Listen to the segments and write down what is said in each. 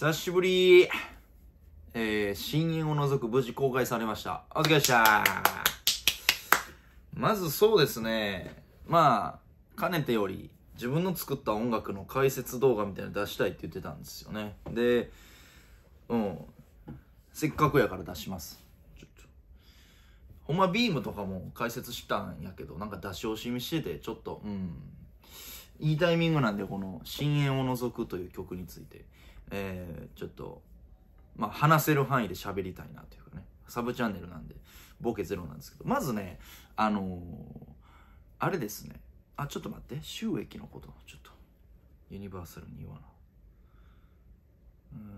久しぶりえー、深淵を除く無事公開されました。お疲れでした。まずそうですね、まあ、かねてより、自分の作った音楽の解説動画みたいなの出したいって言ってたんですよね。で、うん。せっかくやから出します。ちょほんまビームとかも解説したんやけど、なんか出し惜しみしてて、ちょっと、うん。いいタイミングなんで、この、深淵を除くという曲について。えー、ちょっと、まあ、話せる範囲で喋りたいなというかね、サブチャンネルなんで、ボケゼロなんですけど、まずね、あのー、あれですね、あ、ちょっと待って、収益のこと、ちょっと、ユニバーサルに言わな。うーん。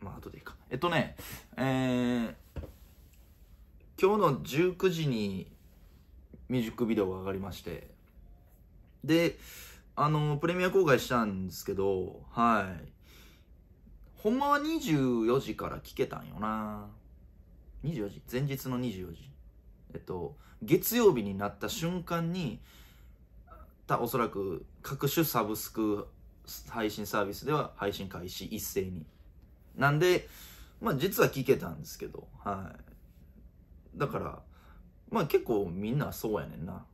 まあ、後でいいか。えっとね、えー、今日の19時にミュージックビデオが上がりまして、で、あの、プレミア公開したんですけど、はい。ほんまは24時から聞けたんよな。24時前日の24時。えっと、月曜日になった瞬間に、たおそらく各種サブスク配信サービスでは配信開始一斉に。なんで、まあ実は聞けたんですけど、はい。だから、まあ結構みんなそうやねんな。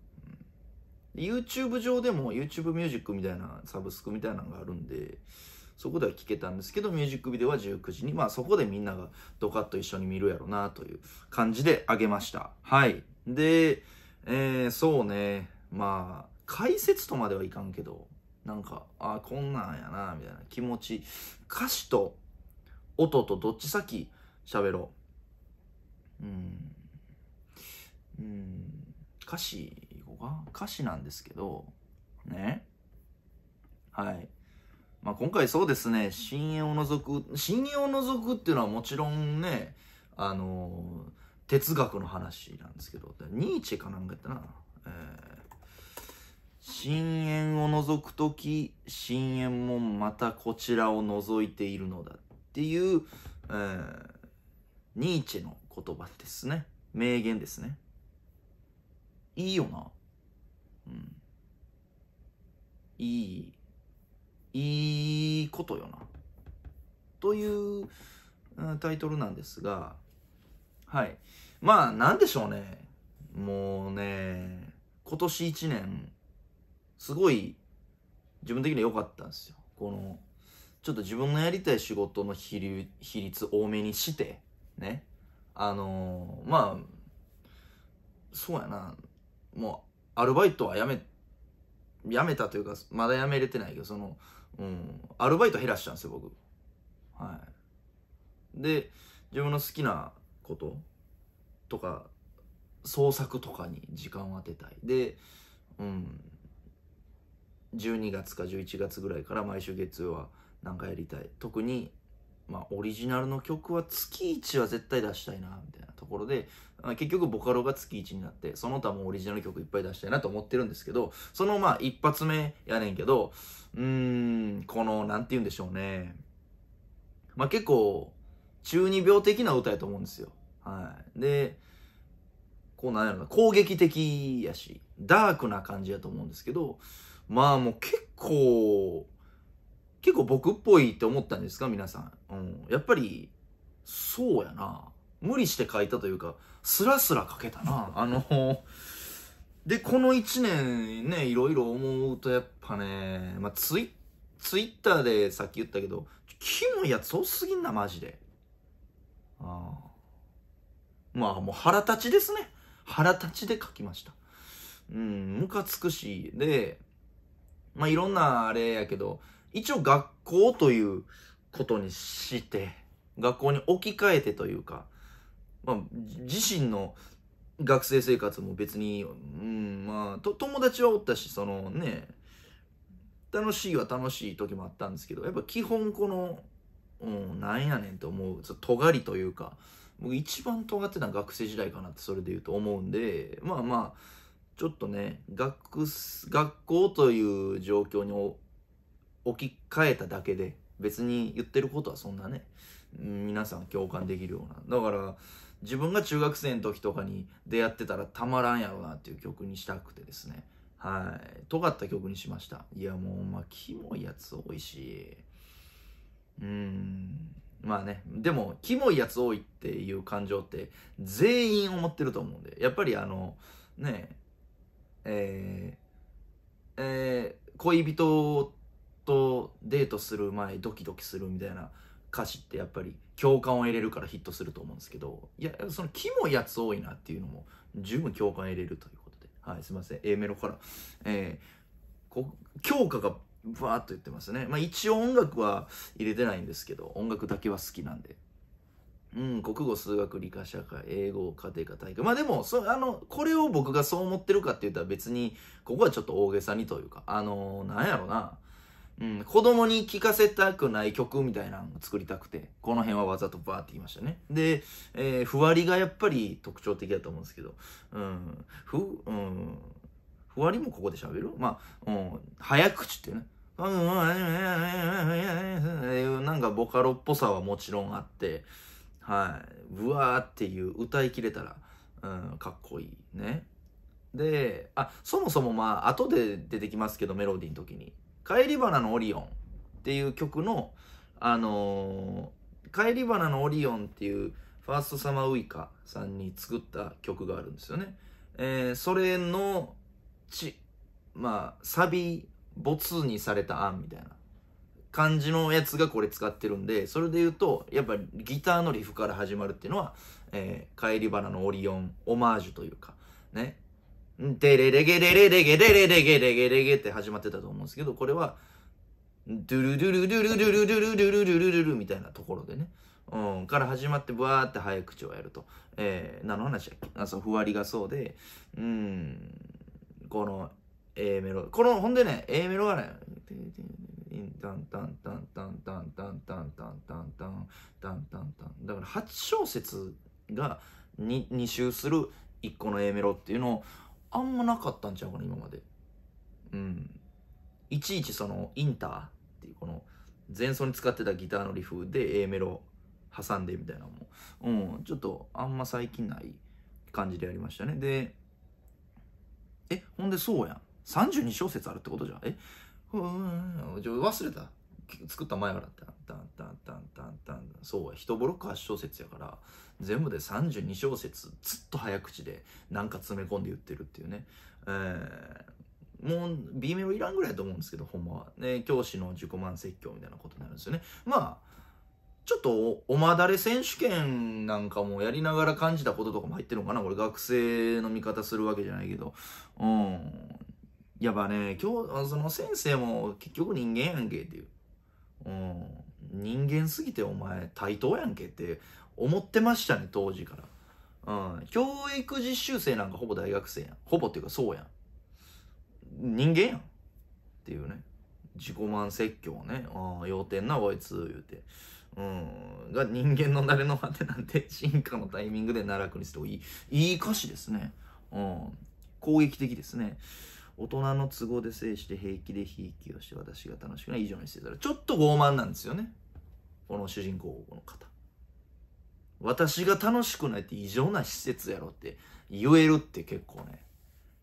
YouTube 上でも YouTube ミュージックみたいなサブスクみたいなのがあるんで、そこでは聞けたんですけど、ミュージックビデオは19時に、まあそこでみんながドカッと一緒に見るやろなという感じであげました。はい。で、えー、そうね、まあ、解説とまではいかんけど、なんか、ああ、こんなんやな、みたいな気持ち。歌詞と音とどっち先喋ろう。うん。うん。歌詞は歌詞なんですけど、ね。はい。まあ、今回そうですね、深淵を除く、深淵を除くっていうのはもちろんね、あのー、哲学の話なんですけど、ニーチェかなんかやったな。えー、深淵を除く時、深淵もまたこちらを除いているのだっていう、えー、ニーチェの言葉ですね。名言ですね。いいよな。うん、いい、いいことよな。という、うん、タイトルなんですが、はい。まあ、なんでしょうね。もうね、今年一年、すごい自分的には良かったんですよ。この、ちょっと自分のやりたい仕事の比率比率多めにして、ね。あのー、まあ、そうやな。もう、アルバイトはやめ、やめたというか、まだやめれてないけど、その、うん、アルバイト減らしたんですよ、僕。はい。で、自分の好きなこととか、創作とかに時間を当てたい。で、うん、12月か11月ぐらいから毎週月曜は何かやりたい。特にまあ、オリジナルの曲は月1は絶対出したいな、みたいなところで、結局ボカロが月1になって、その他もオリジナル曲いっぱい出したいなと思ってるんですけど、そのまあ一発目やねんけど、うーん、この、なんて言うんでしょうね。まあ結構、中二病的な歌やと思うんですよ。はい。で、こうなんやろな、攻撃的やし、ダークな感じやと思うんですけど、まあもう結構、結構僕っぽいって思ったんですか皆さん。うん。やっぱり、そうやな。無理して書いたというか、スラスラ書けたな。あの、で、この一年ね、いろいろ思うとやっぱね、まあ、ツイ、ツイッターでさっき言ったけど、キモいやつ多すぎんな、マジで。ああ。まあ、もう腹立ちですね。腹立ちで書きました。うん、ムカつくし、で、まあ、いろんなあれやけど、一応学校ということにして、学校に置き換えてというか、まあ、自身の学生生活も別に、うん、まあ、と友達はおったし、そのね、楽しいは楽しい時もあったんですけど、やっぱ基本この、うん、なんやねんと思う、と尖りというか、僕一番尖ってたのは学生時代かなってそれで言うと思うんで、まあまあ、ちょっとね、学、学校という状況に置き換えただけで別に言ってることはそんなね皆さん共感できるようなだから自分が中学生の時とかに出会ってたらたまらんやろなっていう曲にしたくてですねはい尖った曲にしましたいやもうまあキモいやつ多いしうんまあねでもキモいやつ多いっていう感情って全員思ってると思うんでやっぱりあのねええー、え恋人とデートする前ドキドキするみたいな歌詞ってやっぱり共感を得れるからヒットすると思うんですけどいやそのキモいやつ多いなっていうのも十分共感得れるということではいすいません A メロから、えー、こ強化がバーっと言ってますねまあ一応音楽は入れてないんですけど音楽だけは好きなんでうん、国語、数学、理科、社会、英語、家庭科、体育。まあでも、そあの、これを僕がそう思ってるかって言ったら別に、ここはちょっと大げさにというか、あのー、なんやろな。うん、子供に聴かせたくない曲みたいなのを作りたくて、この辺はわざとバーって言いましたね。で、えー、ふわりがやっぱり特徴的だと思うんですけど、うん、ふ、うん、ふわりもここで喋るまあ、うん、早口ってね。なんかボカロっぽさはもちろんあって、はい、ぶわーっていう歌いきれたら、うん、かっこいいね。で、あ、そもそもまあ、後で出てきますけど、メロディーの時に。帰り花のオリオンっていう曲の、あのー、帰り花のオリオンっていうファーストサマーウイカさんに作った曲があるんですよね。えー、それの、ち、まあ、サビ、没にされた案みたいな感じのやつがこれ使ってるんで、それで言うと、やっぱギターのリフから始まるっていうのは、えー、帰り花のオリオンオマージュというか、ね、デレレゲデレレゲデレレゲレゲレゲって始まってたと思うんですけど、これは、ドゥルドゥルドゥルドゥルドゥルドゥルドゥルドゥルみたいなところでね。うん、から始まって、わーって早口をやると。えー、何の話だっけあ、そう、ふわりがそうで、うん、この、A メロ。この、ほんでね、A メロはね、タンタンタンタンタンタンタンタンタンタンタンタンタン。だから8小節が 2, 2周する1個の A メロっていうのを、あんまなかったんちゃうかな今までうんいちいちそのインターっていうこの前奏に使ってたギターのリフで A メロ挟んでみたいなのもうんちょっとあんま最近ない感じでやりましたねでえほんでそうやん32小節あるってことじゃんえうん忘れた作った前からそうは一ボロック8小節やから全部で32小節ずっと早口でなんか詰め込んで言ってるっていうね、えー、もう B メロいらんぐらいと思うんですけどほんまは、ね、教師の自己満説教みたいなことになるんですよねまあちょっとおまだれ選手権なんかもやりながら感じたこととかも入ってるのかなこれ学生の味方するわけじゃないけどうんやっぱね今日その先生も結局人間やんけっていううん、人間すぎてお前対等やんけって思ってましたね当時から、うん、教育実習生なんかほぼ大学生やんほぼっていうかそうやん人間やんっていうね自己満説教ねああ要点なこいつ言うてうんが人間のれの果てなんて進化のタイミングで奈落にしてもいいいい歌詞ですねうん攻撃的ですね大人の都合で制して平気でひいきをして私が楽しくない以上にしてたらちょっと傲慢なんですよねこの主人公の方私が楽しくないって異常な施設やろって言えるって結構ね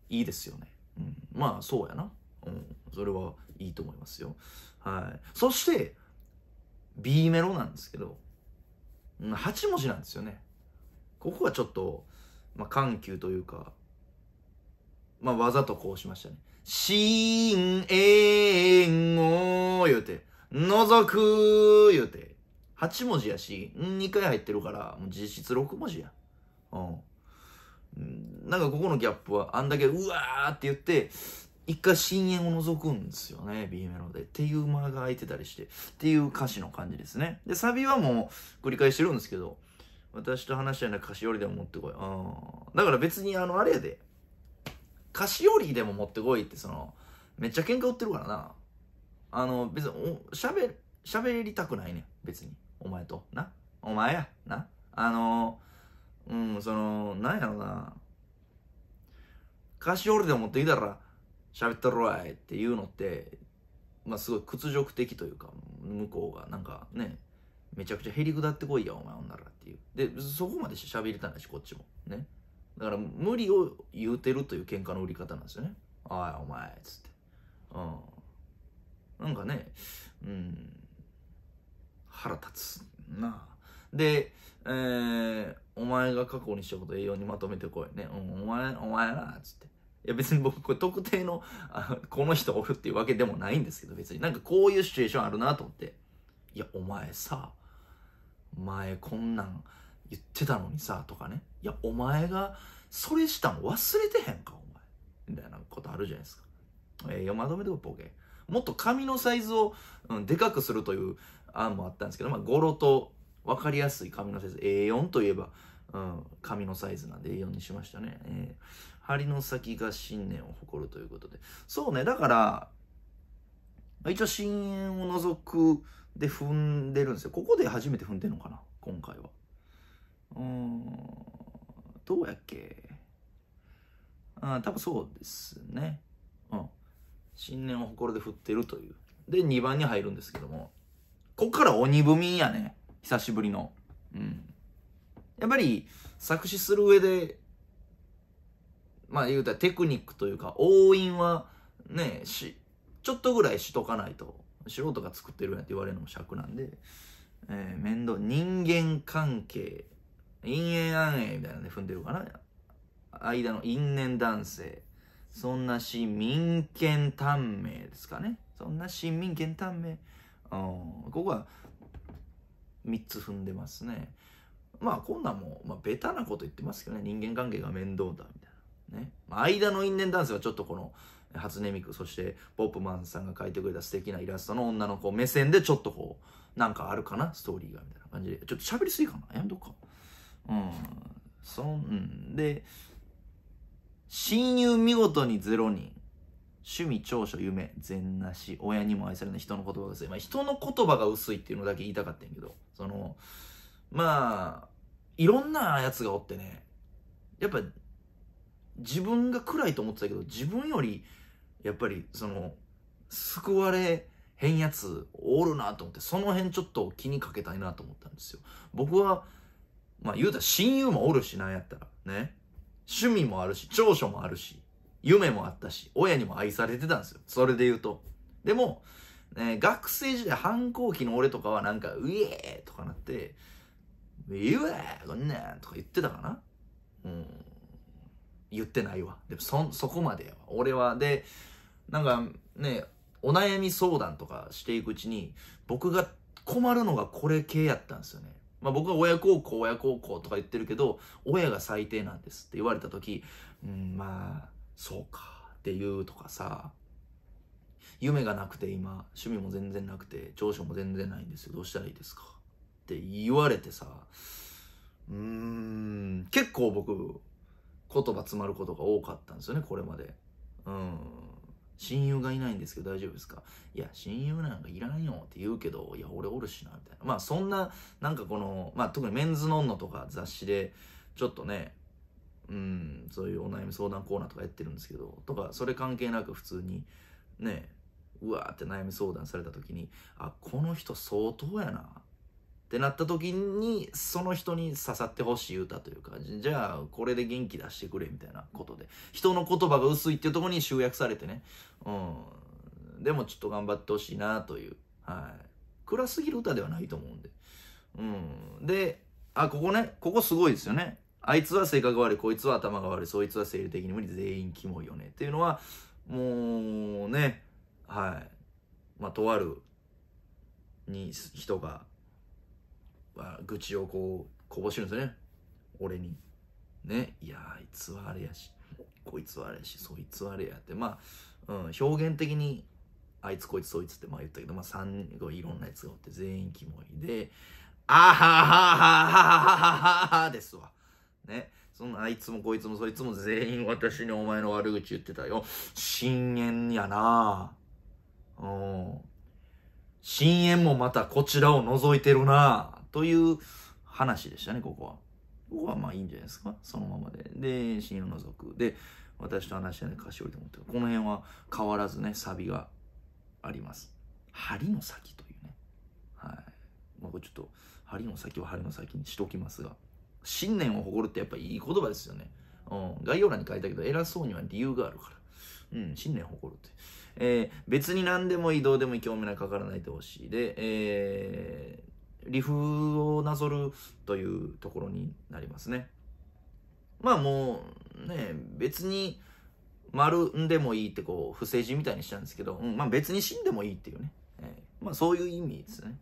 いいですよね、うん、まあそうやな、うん、それはいいと思いますよはいそして B メロなんですけど、うん、8文字なんですよねここはちょっと、まあ、緩急というかまあ、わざとこうしましたね。しんえんを言うて、覗く言うて。8文字やし、2回入ってるから、もう実質6文字や。うん。なんかここのギャップは、あんだけうわーって言って、一回深淵を覗くんですよね、B メロで。っていう間が空いてたりして、っていう歌詞の感じですね。で、サビはもう繰り返してるんですけど、私と話したような歌詞よりでも持ってこい。うん。だから別にあの、あれやで、菓子折りでも持ってこいってそのめっちゃ喧嘩売ってるからなあの別におしゃべしゃべりたくないねん別にお前となお前やなあのうんそのなんやろな菓子折りでも持ってきたらべったろいっていうのってまあすごい屈辱的というか向こうがなんかねめちゃくちゃへりくだってこいやお前女らっていうでそこまでしゃべりたないしこっちもねだから無理を言うてるという喧嘩の売り方なんですよね。おいお前、つって。うん。なんかね、うん、腹立つなで、えー、お前が過去にしたこと栄養にまとめてこいね。うん、お前、お前な、つって。いや別に僕、特定の、あこの人おるっていうわけでもないんですけど、別になんかこういうシチュエーションあるなと思って。いや、お前さ、前こんなん、言ってたのにさ、とかね。いや、お前がそれしたの忘れてへんか、お前。みたいなことあるじゃないですか。えー、読まとめてこポケ。もっと紙のサイズを、うん、でかくするという案もあったんですけど、まあ、語呂と分かりやすい紙のサイズ。A4 といえば、うん、紙のサイズなんで A4 にしましたね。えー、針の先が信念を誇るということで。そうね、だから、一応深淵を除くで踏んでるんですよ。ここで初めて踏んでるのかな今回は。うんどうやっけあ多分そうですねうん新年を誇りで振ってるというで2番に入るんですけどもこっから鬼踏みやね久しぶりのうんやっぱり作詞する上でまあ言うたらテクニックというか応印はねしちょっとぐらいしとかないと素人が作ってるやんって言われるのも尺なんで、えー、面倒人間関係陰影暗影みたいなね、踏んでるかな。間の因縁男性。そんな市民権短命ですかね。そんな市民権短命。うん、ここは3つ踏んでますね。まあこんなんも、まあ、ベタなこと言ってますけどね。人間関係が面倒だ、みたいな。ね。間の因縁男性はちょっとこの、初音ミク、そしてポップマンさんが描いてくれた素敵なイラストの女の子目線でちょっとこう、なんかあるかなストーリーが、みたいな感じで。ちょっと喋りすぎかなやめとくか。うん。そん、で、親友見事に0人。趣味、長所、夢、全なし。親にも愛されない人の言葉が薄い。まあ、人の言葉が薄いっていうのだけ言いたかったんやけど、その、まあ、いろんなやつがおってね、やっぱ、自分が暗いと思ってたけど、自分より、やっぱり、その、救われへんやつおるなと思って、その辺ちょっと気にかけたいなと思ったんですよ。僕は、まあ言うたら親友もおるしな、んやったら。ね。趣味もあるし、長所もあるし、夢もあったし、親にも愛されてたんですよ。それで言うと。でも、ね、学生時代反抗期の俺とかはなんか、うえーとかなって、うえーこんなんとか言ってたかなうん。言ってないわ。でもそ、そこまでやわ。俺は、で、なんかね、お悩み相談とかしていくうちに、僕が困るのがこれ系やったんですよね。まあ、僕は親孝行、親孝行とか言ってるけど、親が最低なんですって言われた時、うん、まあ、そうかっていうとかさ、夢がなくて今、趣味も全然なくて、長所も全然ないんですよ。どうしたらいいですかって言われてさ、うーん、結構僕、言葉詰まることが多かったんですよね、これまで。うん。親友がいないんですけど大丈夫ですかいや、親友なんかいらんよって言うけど、いや、俺おるしな、みたいな。まあ、そんな、なんかこの、まあ、特にメンズノンノとか雑誌で、ちょっとね、うん、そういうお悩み相談コーナーとかやってるんですけど、とか、それ関係なく普通に、ね、うわーって悩み相談された時に、あ、この人相当やな。ってなった時にその人に刺さってほしい歌というかじゃあこれで元気出してくれみたいなことで人の言葉が薄いっていうとこに集約されてねうんでもちょっと頑張ってほしいなというはい暗すぎる歌ではないと思うんでうんであここねここすごいですよねあいつは性格悪いこいつは頭が悪いそいつは生理的に無理全員キモいよねっていうのはもうねはいまあとあるに人がまあ、愚痴をこう、こぼしてるんですね。俺に。ね。いや、あいつはあれやし、こいつはあれやし、そいつはあれやって。まあ、うん、表現的に、あいつこいつそいつってまあ言ったけど、まあ3人、いろんなやつがおって全員キモいで、あはははははははですわ。ね。そのあいつもこいつもそいつも全員私にお前の悪口言ってたよ。深淵やなうん。深淵もまたこちらを覗いてるなという話でしたね、ここは。ここはまあいいんじゃないですか。そのままで。で、新色の族。で、私と話し合いで歌詞降りてもってこの辺は変わらずね、サビがあります。針の先というね。はい。まあ、これちょっと、針の先は針の先にしときますが、信念を誇るってやっぱいい言葉ですよね。うん。概要欄に書いたけど、偉そうには理由があるから。うん、信念を誇るって。えー、別に何でも移動でも興味がかからないでほしい。で、え理風をなぞるというところになりますね。まあもうね、別に丸んでもいいってこう、不正字みたいにしたんですけど、うん、まあ別に死んでもいいっていうね。えー、まあそういう意味ですね。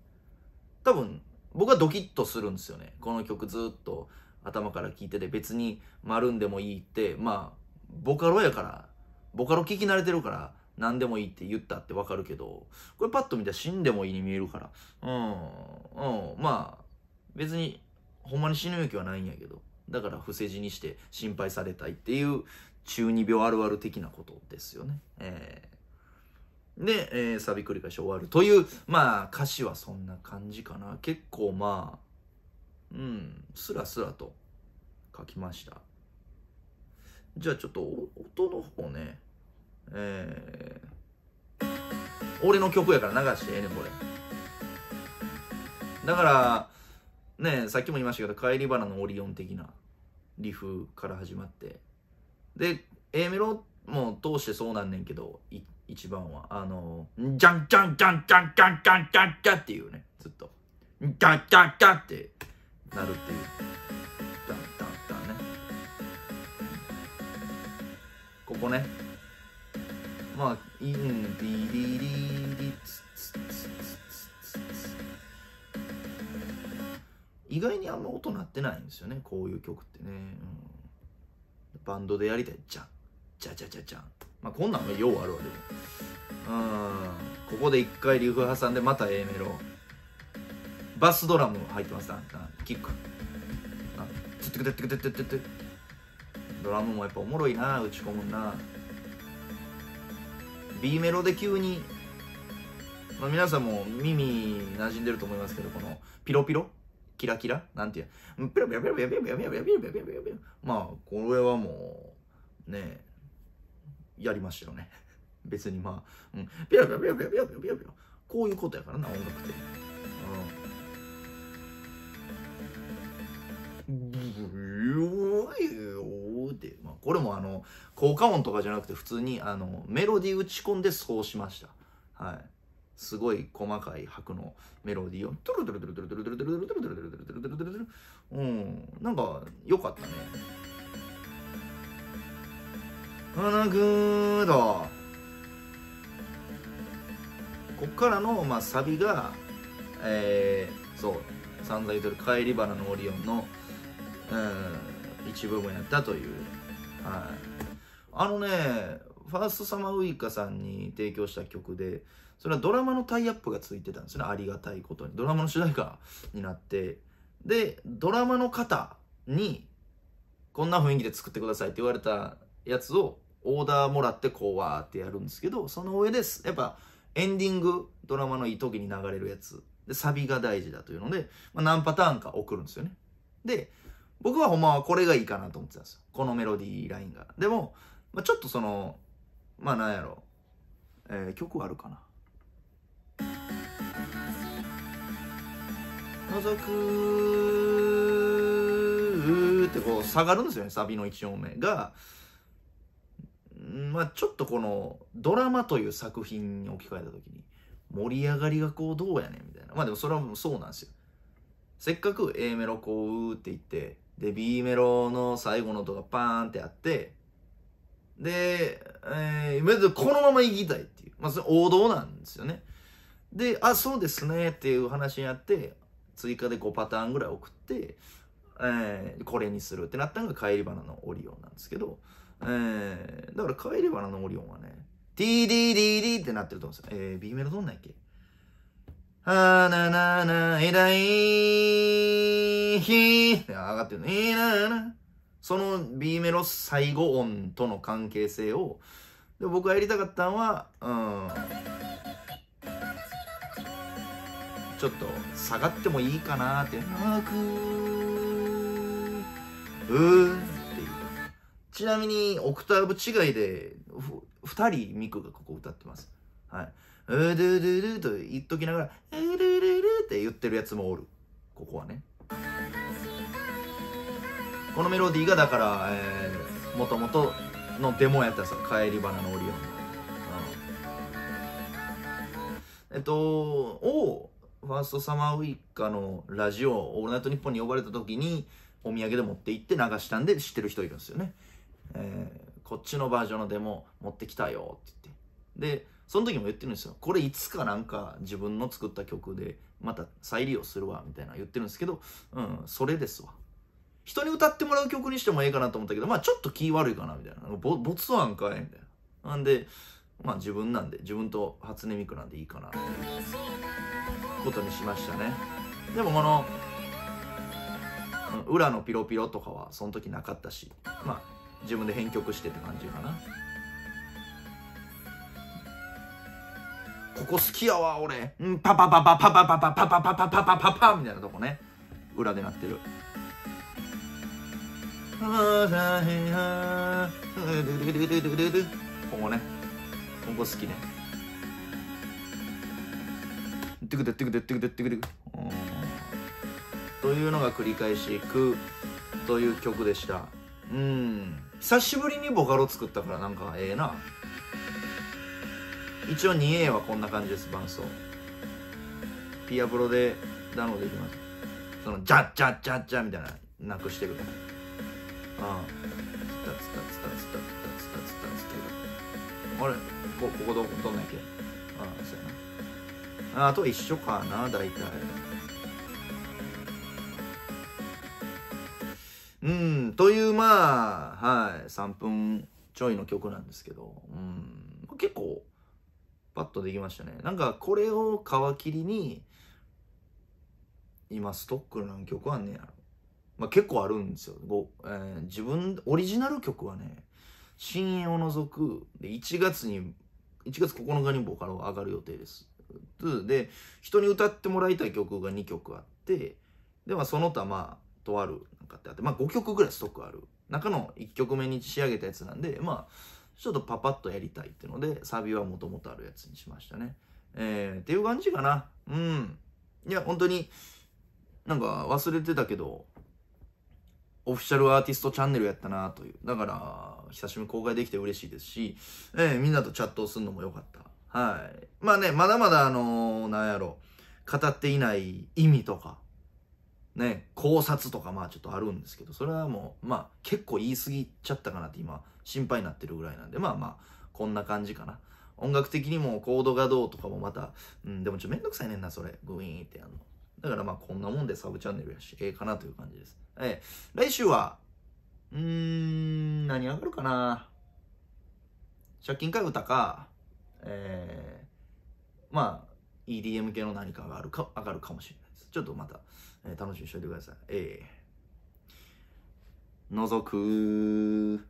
多分、僕はドキッとするんですよね。この曲ずっと頭から聴いてて、別に丸んでもいいって、まあ、ボカロやから、ボカロ聴き慣れてるから、何でもいいって言ったってわかるけど、これパッと見たら死んでもいいに見えるから。うん、うん、まあ、別に、ほんまに死ぬ勇気はないんやけど。だから、伏せ字にして心配されたいっていう中二病あるある的なことですよね。えー、で、えー、サビ繰り返し終わるという、まあ、歌詞はそんな感じかな。結構まあ、うん、スラスラと書きました。じゃあちょっと音の方ね。えー、俺の曲やから流してええねん、これ。だから、ね、さっきも言いましたけど、帰り花のオリオン的なリフから始まって。で、A メロも通してそうなんねんけど、一番は。あの、じゃんじゃんじゃんじゃんじゃんじゃんじゃんじゃんっていうね、ずっと。じゃんじゃんじゃんってなるっていう。ね。ここね。まあいんビリリリツツツツツツ意外にあんま音鳴ってないんですよねこういう曲ってね、うん、バンドでやりたいじゃんじゃじゃじゃじゃんまあこんなんがようあるわでもうんここで一回リフ挟んでまた A メロバスドラム入ってますなキックドラムもやっぱおもろいな打ち込むな B メロで急に、まあ、皆さんも耳馴染んでると思いますけど、このピロピロキラキラなんていう。ピロピロピロピロピロピロピロピロピロピロピロ。まあ、これはもう、ねやりましたよね。別にまあ、うん、ピロピロピロピロピロピロピロピロ。こういうことやからな、音楽って。うん。これもあの効果音とかじゃなくて普通にあのメロディー打ち込んでそうしましたはいすごい細かい拍のメロディーをトゥルトゥルトゥルトゥルトゥルトゥルトゥルトゥルトゥルトゥルトゥルトゥルトゥルトゥルうんなんか良かったねあなグーだこっからの、まあ、サビがえー、そう散々言っる「帰り花のオリオンの」の、うん、一部分やったというはい、あのねファーストサマーウイカさんに提供した曲でそれはドラマのタイアップがついてたんですよねありがたいことにドラマの主題歌になってでドラマの方にこんな雰囲気で作ってくださいって言われたやつをオーダーもらってこうわーってやるんですけどその上ですやっぱエンディングドラマのいい時に流れるやつでサビが大事だというので、まあ、何パターンか送るんですよねで僕はほんまはこれがいいかなと思ってたんですよ。このメロディーラインが。でも、まあ、ちょっとその、まあなんやろう。えー、曲あるかな。覗くってこう下がるんですよね、サビの1音目が。まあちょっとこのドラマという作品に置き換えた時に盛り上がりがこうどうやねんみたいな。まあでもそれはそうなんですよ。せっかく A メロこううーって言ってで、B メロの最後の音がパーンってあって、で、えー、このまま行きたいっていう。まあ、それ王道なんですよね。で、あ、そうですねっていう話になって、追加で5パターンぐらい送って、えー、これにするってなったのが帰り花のオリオンなんですけど、えー、だから帰り花のオリオンはね、DDDD ってなってると思うんですよ。えー、B メロどんなんやっけあななないだいひって上がってるの。いなな。その B メロ最後音との関係性を、で僕がやりたかったのは、うん。ちょっと下がってもいいかなって。うーんっていう。ちなみに、オクターブ違いで、2人ミクがここ歌ってます。はい。うるるると言っときながら、うるるるって言ってるやつもおる。ここはね。このメロディーがだから、えー、もともとのデモやったさ、帰り花のオリオンの。うん、えっと、を、ファーストサマーウイカのラジオ、オールナイトニッポンに呼ばれた時に、お土産で持って行って流したんで知ってる人いるんですよね。えー、こっちのバージョンのデモ持ってきたよって言って。で、その時も言ってるんですよ。これいつかなんか自分の作った曲でまた再利用するわ、みたいな言ってるんですけど、うん、それですわ。人に歌ってもらう曲にしてもええかなと思ったけど、まあちょっと気悪いかな、みたいな。ボボツワンかいみたいな。なんで、まあ自分なんで、自分と初音ミクなんでいいかな、ことにしましたね。でもこの、裏のピロピロとかはその時なかったし、まあ自分で編曲してって感じかな。ここ好きやわ俺うんパパパパパパパパパパパパパパパパみたいなとこね裏で鳴ってるここねここ好きねてくてくてくてくてくてくというのが繰り返し「く」という曲でしたうん久しぶりにボカロ作ったからなんかええな一応 2A はこんな感じです伴奏ピアブロでダウンロードできますそのジャッジャッジャッジャみたいななくしてるからあああれこここどんなんっけああそうやなああと一緒かな大体うんというまあはい3分ちょいの曲なんですけど、うん、結構パッとできましたね。なんかこれを皮切りに、今ストック何曲あんねやろ。まあ、結構あるんですよ。えー、自分、オリジナル曲はね、深淵を除く、で、1月に、1月9日にボカロ上がる予定です。で、人に歌ってもらいたい曲が2曲あって、で、まあ、その他、まあ、とある、なんかってあって、まあ、5曲ぐらいストックある。中の1曲目に仕上げたやつなんで、まあ、ちょっとパパッとやりたいっていうので、サビはもともとあるやつにしましたね。えー、っていう感じかな。うん。いや、本当に、なんか忘れてたけど、オフィシャルアーティストチャンネルやったなという。だから、久しぶりに公開できて嬉しいですし、えー、みんなとチャットをするのも良かった。はい。まあね、まだまだあのー、なんやろ、語っていない意味とか、ね、考察とかまあちょっとあるんですけど、それはもう、まあ結構言い過ぎちゃったかなって今心配になってるぐらいなんで、まあまあこんな感じかな。音楽的にもコードがどうとかもまた、うん、でもちょっとめんどくさいねんな、それ。グイーンってやるの。だからまあこんなもんでサブチャンネルやし、ええかなという感じです。ええ、来週は、うーん、何上がるかな借金か歌か、ええー、まあ EDM 系の何かがあるか、上がるかもしれないです。ちょっとまた、楽しみにしといてください。ええー、覗く